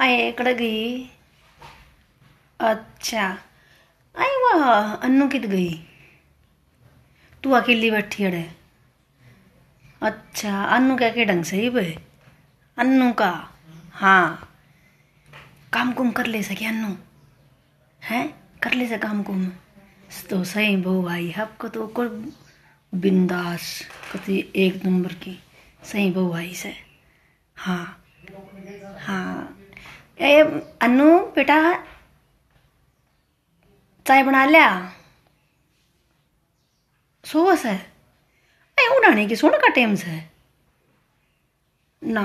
गई अच्छा आई वाह अन्नू कित गई तू अकेली बैठी अड़े अच्छा अन्नू क्या के ढंग से ही बे अन्नू का हाँ काम कुम कर ले सके अन्नू है कर ले सके काम कुम तो सही बो भाई आपको तो को बिंदास कति एक नंबर की सही बो भाई से हाँ हाँ ए अनु बेटा चाय बना लिया सो बस है उड़ाने की सुन का टेम है ना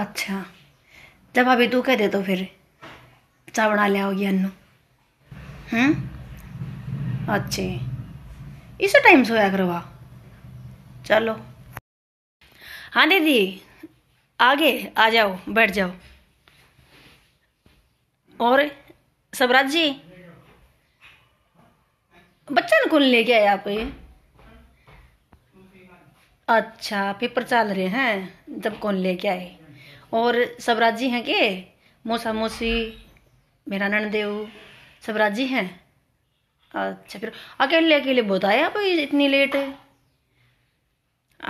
अच्छा जब अभी तू कह दे तो फिर चाय बना लिया होगी अनु हम्म अच्छे इस टाइम सोया करवा चलो हाँ दीदी आगे आ जाओ बैठ जाओ और सबराज जी बच्चा कौन लेके आया आप ये अच्छा पेपर चल रहे हैं जब कौन लेके आए और सबराज जी हैं के मोसा मोसी मेरा नंदेव सबराज जी हैं अच्छा फिर अकेले अकेले बहुत आए आप इतनी लेट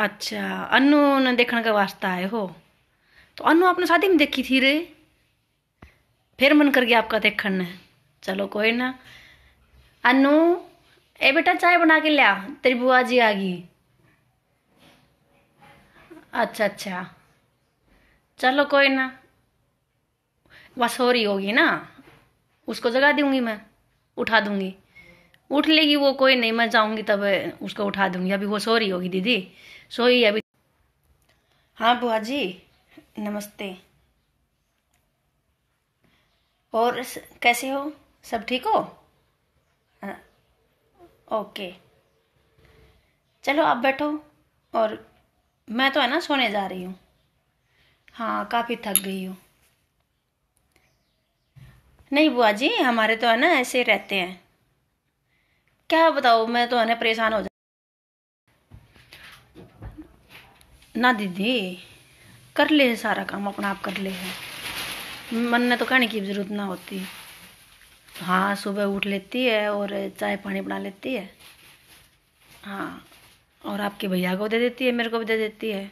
अच्छा अनु ने देखने का वास्ता आए हो तो अनु आपने शादी में देखी थी रे फिर मन कर गया आपका देखण ने चलो कोई ना अनु ए बेटा चाय बना के लिया तेरी बुआ जी आ गई अच्छा अच्छा चलो कोई ना बस हो रही होगी ना उसको जगा दूंगी मैं उठा दूंगी उठ लेगी वो कोई नहीं मैं जाऊंगी तब उसको उठा दूंगी अभी वो सो रही होगी दीदी सोई अभी हाँ बुआ जी नमस्ते और कैसे हो सब ठीक हो हाँ। ओके चलो आप बैठो और मैं तो है ना सोने जा रही हूँ हाँ काफ़ी थक गई हूँ नहीं बुआ जी हमारे तो है ना ऐसे रहते हैं क्या बताओ मैं तो है ना परेशान हो जा ना दीदी कर ले सारा काम अपना आप कर ले है मन ने तो कहने की ज़रूरत ना होती हाँ सुबह उठ लेती है और चाय पानी बना लेती है हाँ और आपके भैया को दे देती है मेरे को भी दे देती है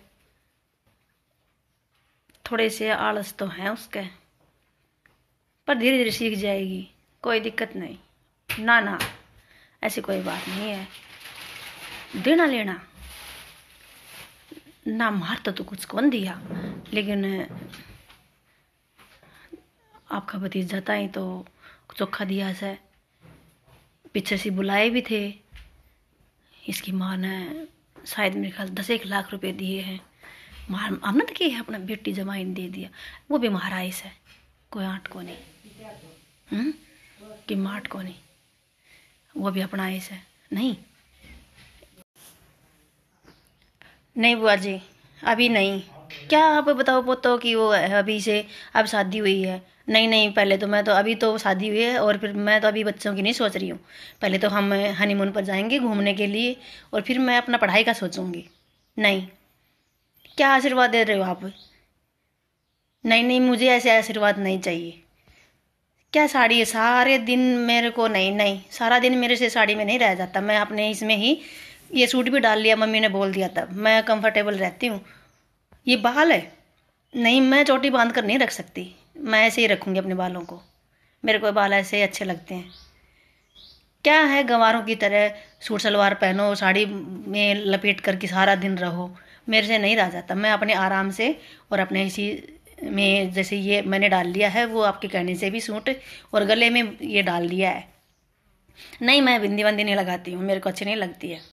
थोड़े से आलस तो हैं उसके पर धीरे धीरे सीख जाएगी कोई दिक्कत नहीं ना ना ऐसी कोई बात नहीं है देना लेना ना मार तो तू कुछ कौन दिया लेकिन आपका भतीजा था ही तो चोखा दिया से पीछे से बुलाए भी थे इसकी माँ ने शायद मेरे ख्याल दस एक लाख रुपए दिए हैं मार हमने तो की है अपना बेटी जमाइन दे दिया वो भी महाराइस है कोई आठ को नहीं हम्म? कि माट को नहीं वो भी अपना आइस है नहीं नहीं बुआ जी अभी नहीं क्या आप बताओ पोतो कि वो अभी से अब शादी हुई है नहीं नहीं पहले तो मैं तो अभी तो शादी हुई है और फिर मैं तो अभी बच्चों की नहीं सोच रही हूँ पहले तो हम हनीमून पर जाएंगे घूमने के लिए और फिर मैं अपना पढ़ाई का सोचूंगी नहीं क्या आशीर्वाद दे रहे हो आप नहीं नहीं मुझे ऐसे आशीर्वाद नहीं चाहिए क्या साड़ी है सारे दिन मेरे को नहीं नहीं सारा दिन मेरे से साड़ी में नहीं रह जाता मैं अपने इसमें ही ये सूट भी डाल लिया मम्मी ने बोल दिया था मैं कंफर्टेबल रहती हूँ ये बाल है नहीं मैं चोटी बांध कर नहीं रख सकती मैं ऐसे ही रखूँगी अपने बालों को मेरे को बाल ऐसे ही अच्छे लगते हैं क्या है गंवारों की तरह सूट सलवार पहनो साड़ी में लपेट करके सारा दिन रहो मेरे से नहीं रह जाता मैं अपने आराम से और अपने इसी में जैसे ये मैंने डाल लिया है वो आपके कहने से भी सूट और गले में ये डाल दिया है नहीं मैं बिंदी बंदी नहीं लगाती हूँ मेरे को अच्छी नहीं लगती है